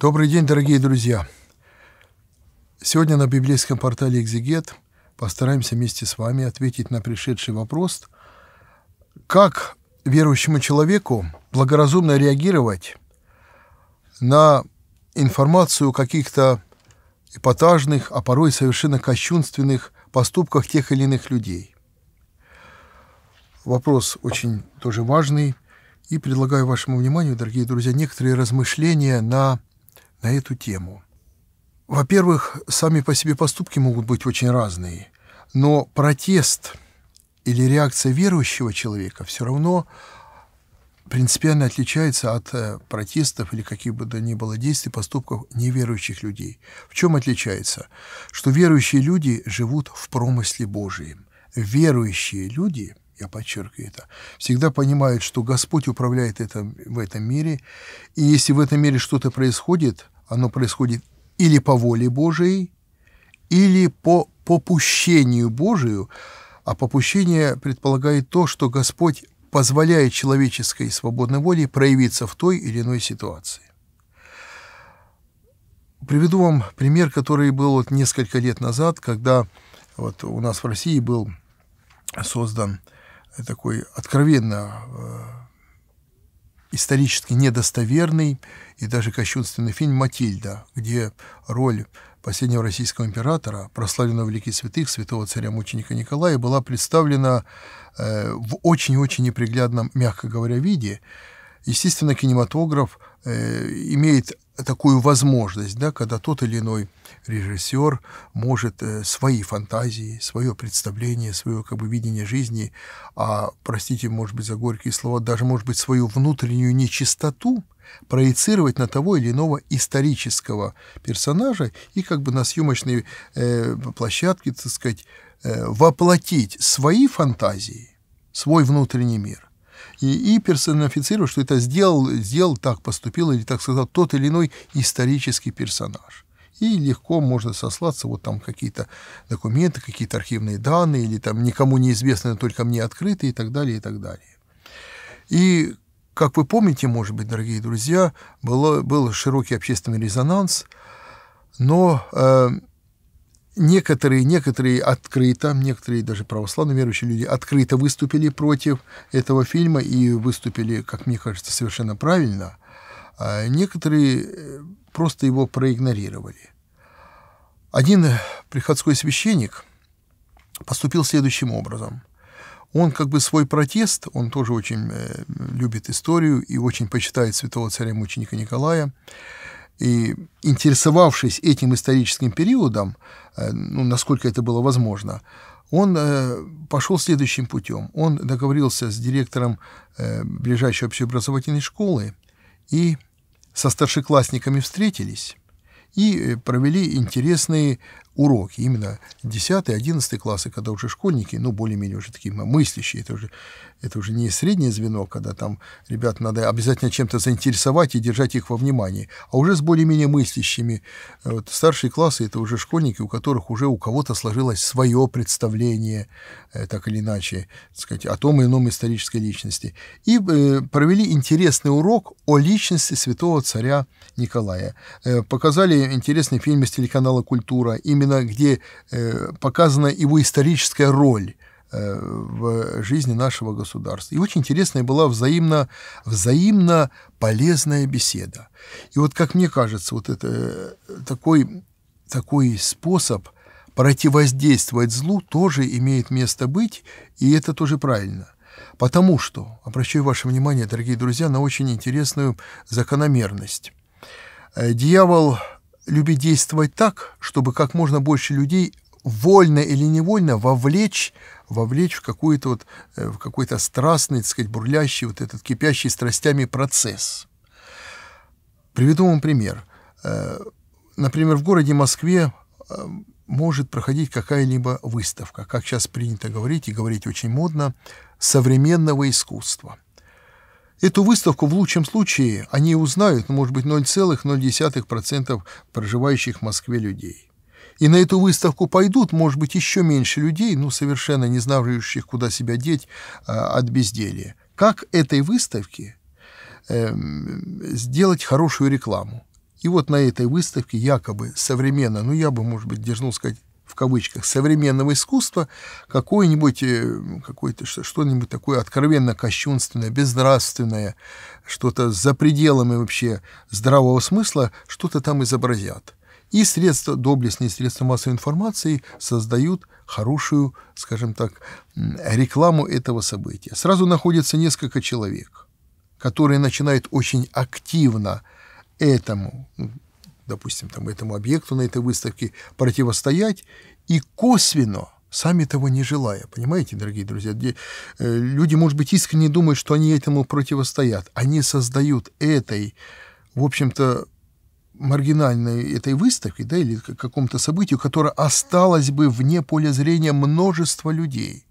Добрый день, дорогие друзья! Сегодня на библейском портале «Экзегет» постараемся вместе с вами ответить на пришедший вопрос, как верующему человеку благоразумно реагировать на информацию о каких-то эпатажных, а порой совершенно кощунственных поступках тех или иных людей. Вопрос очень тоже важный, и предлагаю вашему вниманию, дорогие друзья, некоторые размышления на на эту тему. Во-первых, сами по себе поступки могут быть очень разные, но протест или реакция верующего человека все равно принципиально отличается от э, протестов или каких бы то ни было действий, поступков неверующих людей. В чем отличается? Что верующие люди живут в промысле Божьем. Верующие люди, я подчеркиваю это, всегда понимают, что Господь управляет этим, в этом мире, и если в этом мире что-то происходит – оно происходит или по воле Божией, или по попущению Божию, а попущение предполагает то, что Господь позволяет человеческой свободной воле проявиться в той или иной ситуации. Приведу вам пример, который был вот несколько лет назад, когда вот у нас в России был создан такой откровенно э, исторически недостоверный и даже кощунственный фильм «Матильда», где роль последнего российского императора, прославленного великих святых, святого царя-мученика Николая, была представлена э, в очень-очень неприглядном, мягко говоря, виде. Естественно, кинематограф э, имеет такую возможность, да, когда тот или иной режиссер может э, свои фантазии, свое представление, свое как бы видение жизни, а, простите, может быть, за горькие слова, даже, может быть, свою внутреннюю нечистоту проецировать на того или иного исторического персонажа и как бы на съемочной э, площадке, так сказать, э, воплотить свои фантазии, свой внутренний мир и, и персонифицировать, что это сделал, сделал так, поступил или так сказал тот или иной исторический персонаж. И легко можно сослаться, вот там какие-то документы, какие-то архивные данные, или там никому неизвестные, только мне открытые, и так далее, и так далее. И, как вы помните, может быть, дорогие друзья, было, был широкий общественный резонанс, но э, Некоторые, некоторые открыто, некоторые даже православные верующие люди открыто выступили против этого фильма и выступили, как мне кажется, совершенно правильно. А некоторые э, просто его проигнорировали. Один приходской священник поступил следующим образом. Он как бы свой протест, он тоже очень э, любит историю и очень почитает святого царя-мученика Николая, и интересовавшись этим историческим периодом, э, ну, насколько это было возможно, он э, пошел следующим путем. Он договорился с директором э, ближайшей общеобразовательной школы и со старшеклассниками встретились и провели интересные уроки, именно 10-11 классы, когда уже школьники, ну, более-менее уже такие мыслящие, это уже, это уже не среднее звено, когда там ребят надо обязательно чем-то заинтересовать и держать их во внимании, а уже с более-менее мыслящими. Вот, старшие классы – это уже школьники, у которых уже у кого-то сложилось свое представление, э, так или иначе, так сказать, о том и ином исторической личности. И э, провели интересный урок о личности святого царя Николая. Э, показали интересный фильм из телеканала «Культура», именно именно где э, показана его историческая роль э, в жизни нашего государства. И очень интересная была взаимно, взаимно полезная беседа. И вот, как мне кажется, вот это э, такой, такой способ противодействовать злу тоже имеет место быть, и это тоже правильно. Потому что, обращаю ваше внимание, дорогие друзья, на очень интересную закономерность. Дьявол любить действовать так, чтобы как можно больше людей вольно или невольно вовлечь, вовлечь в какой-то вот, э, в какой-то страстный, так сказать, бурлящий, вот этот кипящий страстями процесс. Приведу вам пример. Э, например, в городе Москве э, может проходить какая-либо выставка, как сейчас принято говорить, и говорить очень модно, современного искусства – Эту выставку в лучшем случае они узнают, может быть, 0,0% проживающих в Москве людей. И на эту выставку пойдут, может быть, еще меньше людей, ну, совершенно не знающих, куда себя деть а, от безделия. Как этой выставке эм, сделать хорошую рекламу? И вот на этой выставке якобы современно, ну я бы, может быть, дерзнул сказать, в кавычках, современного искусства, какое-нибудь, э, ну, какое-то, что-нибудь такое откровенно кощунственное, безнравственное, что-то за пределами вообще здравого смысла, что-то там изобразят. И средства, доблестные средства массовой информации создают хорошую, скажем так, рекламу этого события. Сразу находится несколько человек, которые начинают очень активно этому, ну, допустим, там, этому объекту на этой выставке противостоять и косвенно, сами того не желая, понимаете, дорогие друзья, где, э, люди, может быть, искренне думают, что они этому противостоят, они создают этой, в общем-то, маргинальной этой выставки, да, или какому-то событию, которое осталось бы вне поля зрения множества людей.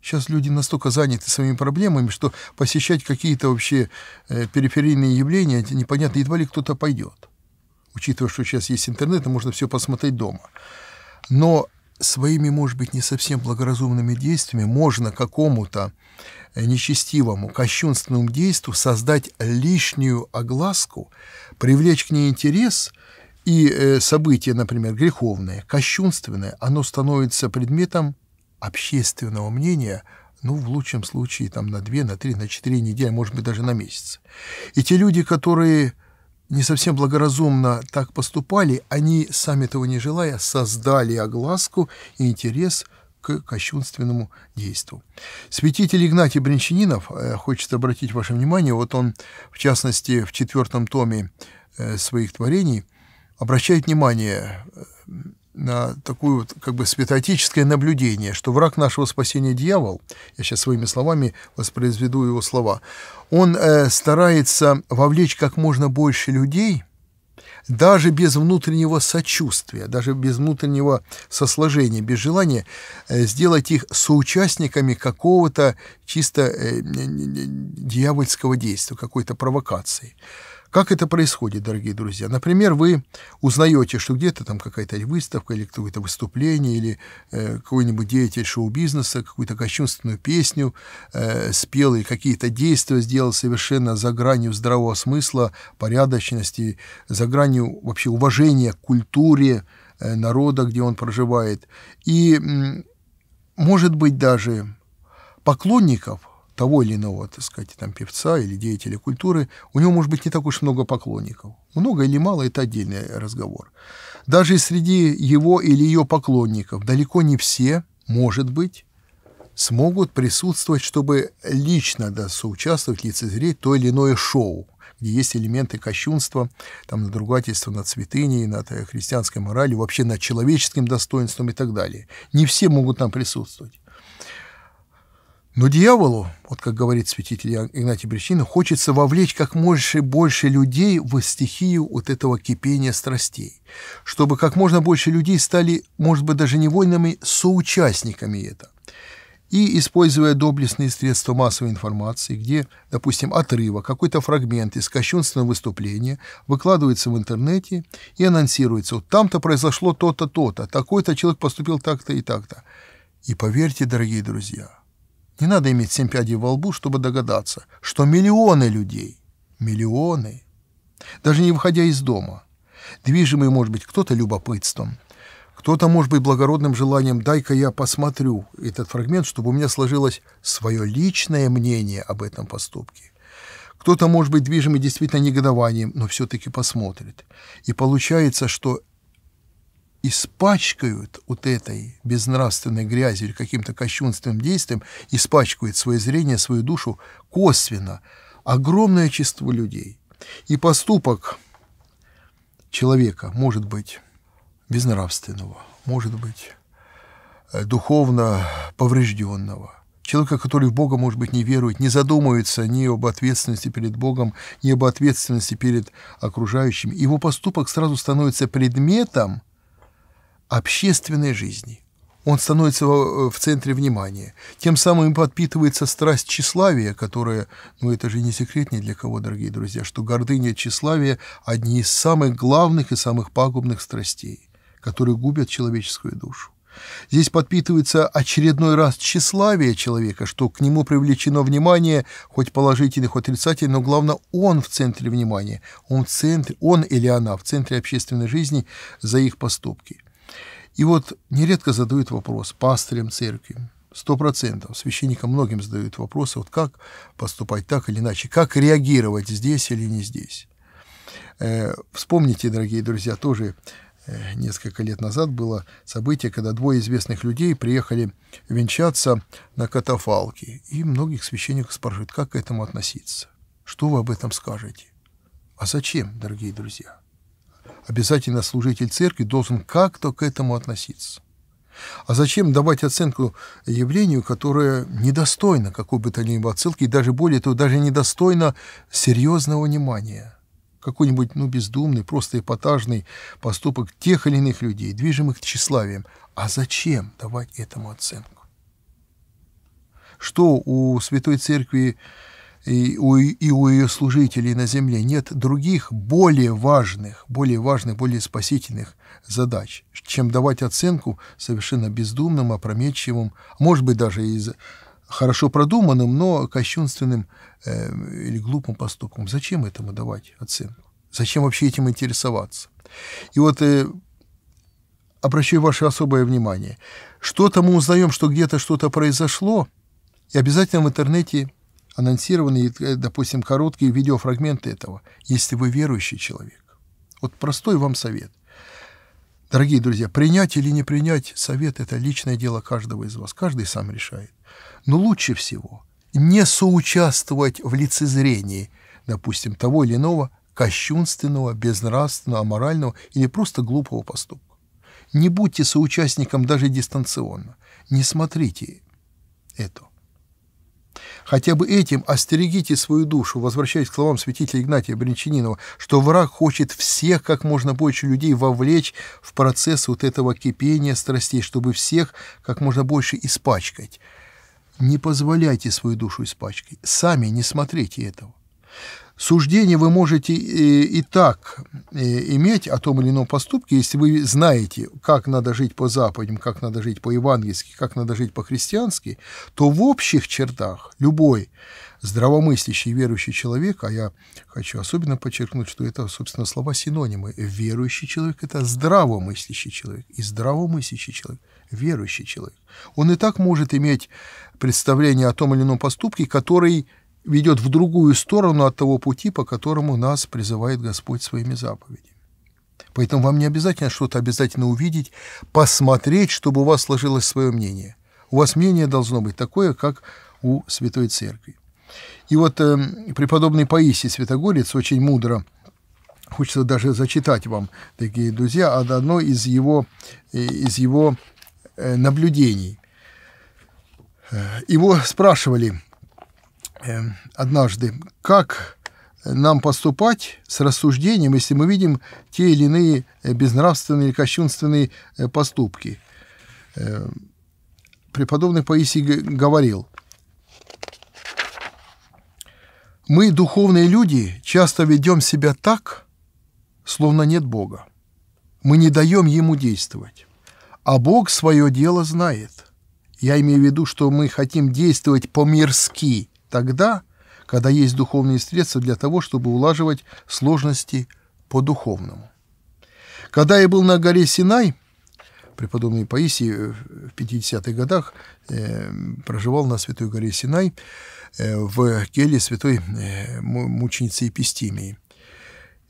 Сейчас люди настолько заняты своими проблемами, что посещать какие-то вообще э, периферийные явления непонятно, едва ли кто-то пойдет учитывая, что сейчас есть интернет, и можно все посмотреть дома. Но своими, может быть, не совсем благоразумными действиями можно какому-то э, нечестивому, кощунственному действу создать лишнюю огласку, привлечь к ней интерес, и э, событие, например, греховное, кощунственное, оно становится предметом общественного мнения, ну, в лучшем случае, там, на две, на три, на четыре недели, может быть, даже на месяц. И те люди, которые не совсем благоразумно так поступали, они, сами того не желая, создали огласку и интерес к кощунственному действу. Святитель Игнатий Бринчанинов э, хочет обратить ваше внимание, вот он, в частности, в четвертом томе э, своих творений обращает внимание э, на такое вот, как бы святоотеческое наблюдение, что враг нашего спасения дьявол, я сейчас своими словами воспроизведу его слова, он э, старается вовлечь как можно больше людей, даже без внутреннего сочувствия, даже без внутреннего сосложения, без желания э, сделать их соучастниками какого-то чисто э, дьявольского действия, какой-то провокации. Как это происходит, дорогие друзья? Например, вы узнаете, что где-то там какая-то выставка или какое-то выступление, или э, какой-нибудь деятель шоу-бизнеса какую-то кощунственную песню э, спел или какие-то действия сделал совершенно за гранью здравого смысла, порядочности, за гранью вообще уважения к культуре э, народа, где он проживает. И, может быть, даже поклонников – того или иного, так сказать, там, певца или деятеля культуры, у него может быть не так уж много поклонников. Много или мало – это отдельный разговор. Даже среди его или ее поклонников далеко не все, может быть, смогут присутствовать, чтобы лично да, соучаствовать, лицезреть то или иное шоу, где есть элементы кощунства, там, надругательства над святыней, над э, христианской моралью, вообще над человеческим достоинством и так далее. Не все могут там присутствовать. Но дьяволу, вот как говорит святитель Игнатий Брещина, хочется вовлечь как можно больше людей в стихию вот этого кипения страстей, чтобы как можно больше людей стали, может быть, даже невольными соучастниками этого. И, используя доблестные средства массовой информации, где, допустим, отрывок, какой-то фрагмент из кощунственного выступления выкладывается в интернете и анонсируется, вот там-то произошло то-то, то-то, такой-то человек поступил так-то и так-то. И поверьте, дорогие друзья – не надо иметь семь пядей во лбу, чтобы догадаться, что миллионы людей, миллионы, даже не выходя из дома, движимый, может быть, кто-то любопытством, кто-то, может быть, благородным желанием «дай-ка я посмотрю этот фрагмент, чтобы у меня сложилось свое личное мнение об этом поступке». Кто-то, может быть, движимый действительно негодованием, но все-таки посмотрит. И получается, что испачкают вот этой безнравственной грязью или каким-то кощунственным действием, испачкают свое зрение, свою душу косвенно огромное число людей. И поступок человека может быть безнравственного, может быть э, духовно поврежденного – человека, который в Бога, может быть, не верует, не задумывается ни об ответственности перед Богом, ни об ответственности перед окружающими, его поступок сразу становится предметом общественной жизни. Он становится э, в центре внимания. Тем самым подпитывается страсть тщеславия, которая, ну это же не секрет ни для кого, дорогие друзья, что гордыня и одни из самых главных и самых пагубных страстей, которые губят человеческую душу. Здесь подпитывается очередной раз тщеславие человека, что к нему привлечено внимание, хоть положительное, хоть отрицательное, но главное, он в центре внимания, он, в центре, он или она в центре общественной жизни за их поступки. И вот нередко задают вопрос пастырям церкви, сто процентов. Священникам многим задают вопросы, вот как поступать так или иначе, как реагировать здесь или не здесь. Э, вспомните, дорогие друзья, тоже э, несколько лет назад было событие, когда двое известных людей приехали венчаться на катафалке. И многих священников спрашивают, как к этому относиться, что вы об этом скажете. А зачем, дорогие друзья? обязательно служитель церкви должен как-то к этому относиться. А зачем давать оценку явлению, которое недостойно какой бы то ни было отсылки, и даже более того, даже недостойно серьезного внимания? Какой-нибудь ну, бездумный, просто эпатажный поступок тех или иных людей, движимых тщеславием. А зачем давать этому оценку? Что у Святой Церкви и у, и у ее служителей на земле нет других более важных, более важных, более спасительных задач, чем давать оценку совершенно бездумным, опрометчивым, может быть, даже и хорошо продуманным, но кощунственным э, или глупым поступкам. Зачем этому давать оценку? Зачем вообще этим интересоваться? И вот э, обращаю ваше особое внимание. Что-то мы узнаем, что где-то что-то произошло, и обязательно в интернете анонсированные, э, допустим, короткие видеофрагменты этого, если вы верующий человек. Вот простой вам совет. Дорогие друзья, принять или не принять совет – это личное дело каждого из вас. Каждый сам решает. Но лучше всего не соучаствовать в лицезрении, допустим, того или иного кощунственного, безнравственного, аморального или просто глупого поступка. Не будьте соучастником даже дистанционно. Не смотрите это. Хотя бы этим остерегите свою душу, возвращаясь к словам святителя Игнатия Бринчанинова, что враг хочет всех как можно больше людей вовлечь в процесс вот этого кипения страстей, чтобы всех как можно больше испачкать. Не позволяйте свою душу испачкать. Сами не смотрите этого. Суждение вы можете и, э, и так э, иметь о том или ином поступке, если вы знаете, как надо жить по заповедям, как надо жить по-евангельски, как надо жить по-христиански, то в общих чертах любой здравомыслящий верующий человек, а я хочу особенно подчеркнуть, что это, собственно, слова синонимы. Верующий человек – это здравомыслящий человек, и здравомыслящий человек – верующий человек. Он и так может иметь представление о том или ином поступке, который – ведет в другую сторону от того пути, по которому нас призывает Господь своими заповедями. Поэтому вам не обязательно что-то обязательно увидеть, посмотреть, чтобы у вас сложилось свое мнение. У вас мнение должно быть такое, как у Святой Церкви. И вот э, преподобный Паисий Святогорец очень мудро, хочется даже зачитать вам, такие друзья, одно из его, э, из его э, наблюдений. Э, его спрашивали, Эм, однажды, как нам поступать с рассуждением, если мы видим те или иные э, безнравственные или кощунственные э, поступки. Эм, Преподобный Паисий говорил, мы, духовные люди, часто ведем себя так, словно нет Бога. Мы не даем Ему действовать. А Бог свое дело знает. Я имею в виду, что мы хотим действовать по-мирски – тогда, когда есть духовные средства для того, чтобы улаживать сложности по-духовному. Когда я был на горе Синай, преподобный Паисий э, в 50-х годах э, проживал на Святой горе Синай э, в келье святой э, мученицы Епистимии.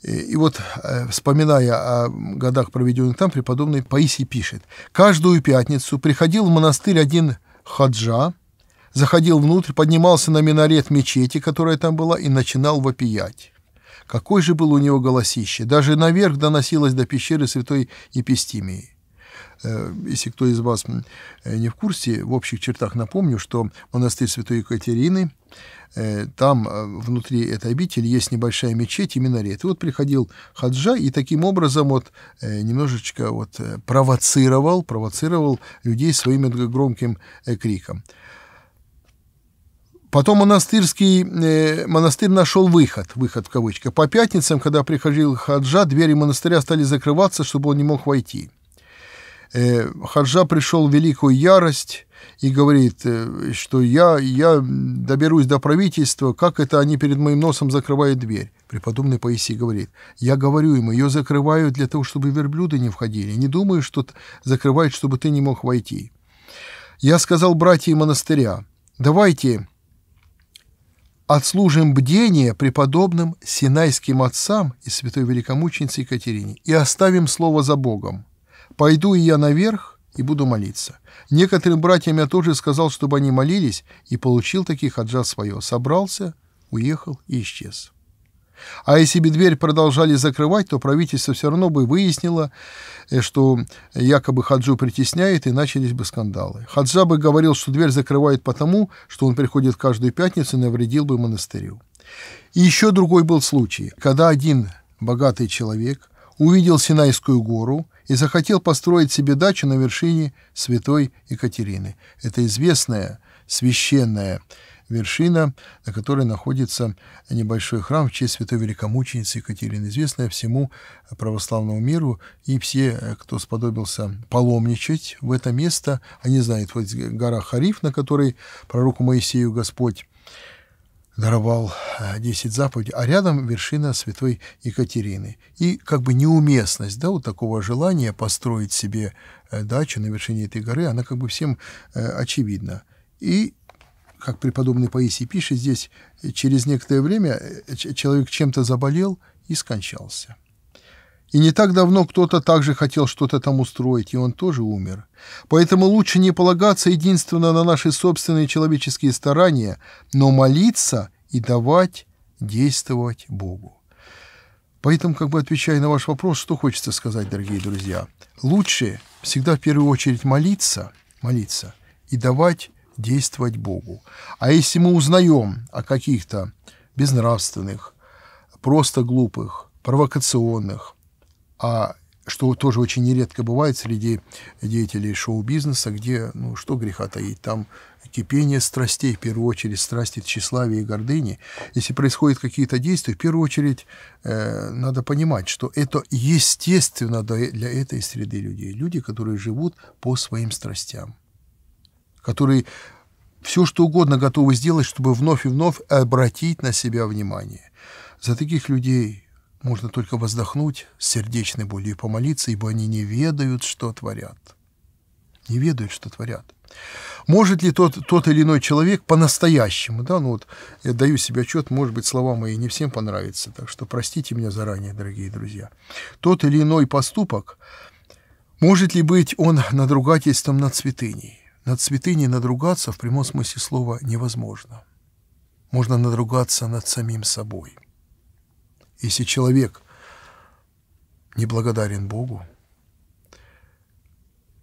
И вот, э, вспоминая о годах, проведенных там, преподобный Паисий пишет. «Каждую пятницу приходил в монастырь один хаджа, заходил внутрь, поднимался на минарет мечети, которая там была, и начинал вопиять. Какой же был у него голосище! Даже наверх доносилось до пещеры святой Епистимии. Э, если кто из вас э, не в курсе, в общих чертах напомню, что монастырь святой Екатерины, э, там внутри этой обители есть небольшая мечеть и минарет. И вот приходил хаджа и таким образом вот немножечко вот провоцировал, провоцировал людей своим громким криком. Потом монастырский, э, монастырь нашел выход, выход в кавычках. По пятницам, когда приходил хаджа, двери монастыря стали закрываться, чтобы он не мог войти. Э, хаджа пришел в великую ярость и говорит, э, что я, я доберусь до правительства, как это они перед моим носом закрывают дверь. Преподобный Паисий говорит, я говорю им, ее закрывают для того, чтобы верблюды не входили. Не думаю, что закрывают, чтобы ты не мог войти. Я сказал братьям монастыря, давайте отслужим бдение преподобным синайским отцам и святой великомученице Екатерине и оставим слово за Богом. Пойду и я наверх и буду молиться. Некоторым братьям я тоже сказал, чтобы они молились, и получил таких хаджа свое. Собрался, уехал и исчез. А если бы дверь продолжали закрывать, то правительство все равно бы выяснило, э, что якобы Хаджу притесняет, и начались бы скандалы. Хаджа бы говорил, что дверь закрывает потому, что он приходит каждую пятницу и навредил бы монастырю. И еще другой был случай, когда один богатый человек увидел Синайскую гору и захотел построить себе дачу на вершине святой Екатерины. Это известная священная вершина, на которой находится небольшой храм в честь святой великомученицы Екатерины, известная всему православному миру, и все, кто сподобился паломничать в это место, они знают, вот гора Хариф, на которой пророку Моисею Господь даровал 10 э, заповедей, а рядом вершина святой Екатерины. И как бы неуместность да, вот такого желания построить себе э, дачу на вершине этой горы, она как бы всем э, очевидна. И как преподобный Паисий пишет здесь, э, через некоторое время э, э, человек чем-то заболел и скончался. И не так давно кто-то также хотел что-то там устроить, и он тоже умер. Поэтому лучше не полагаться единственно на наши собственные человеческие старания, но молиться и давать действовать Богу. Поэтому, как бы отвечая на ваш вопрос, что хочется сказать, дорогие друзья, лучше всегда в первую очередь молиться, молиться и давать действовать Богу. А если мы узнаем о каких-то безнравственных, просто глупых, провокационных, а что тоже очень нередко бывает среди деятелей шоу-бизнеса, где, ну, что греха таить, там кипение страстей, в первую очередь страсти тщеславия и гордыни. Если происходят какие-то действия, в первую очередь э, надо понимать, что это естественно для этой среды людей. Люди, которые живут по своим страстям который все что угодно готовы сделать, чтобы вновь и вновь обратить на себя внимание. За таких людей можно только воздохнуть с сердечной болью и помолиться, ибо они не ведают, что творят. Не ведают, что творят. Может ли тот, тот или иной человек по-настоящему, да, ну вот я даю себе отчет, может быть, слова мои не всем понравятся, так что простите меня заранее, дорогие друзья. Тот или иной поступок, может ли быть он надругательством над святыней? Над святыней надругаться в прямом смысле слова невозможно. Можно надругаться над самим собой. Если человек неблагодарен Богу,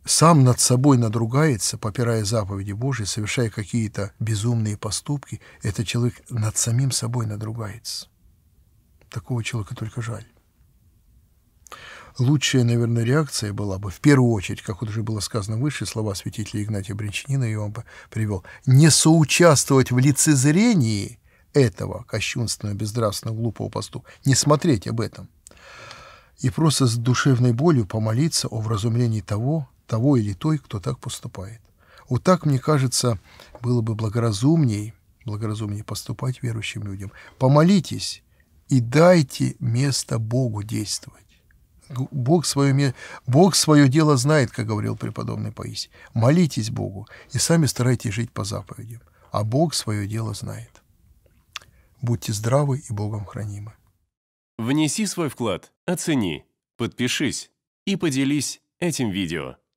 сам над собой надругается, попирая заповеди Божьи, совершая какие-то безумные поступки, этот человек над самим собой надругается. Такого человека только жаль лучшая, наверное, реакция была бы, в первую очередь, как уже было сказано выше, слова святителя Игнатия Бринчанина, и он привел, не соучаствовать в лицезрении этого кощунственного, бездравственного, глупого поступка, не смотреть об этом, и просто с душевной болью помолиться о вразумлении того, того или той, кто так поступает. Вот так, мне кажется, было бы благоразумней, благоразумнее поступать верующим людям. Помолитесь и дайте место Богу действовать. Бог свое, Бог свое дело знает, как говорил преподобный Паисий. Молитесь Богу и сами старайтесь жить по заповедям. А Бог свое дело знает. Будьте здравы и Богом хранимы. Внеси свой вклад, оцени, подпишись и поделись этим видео.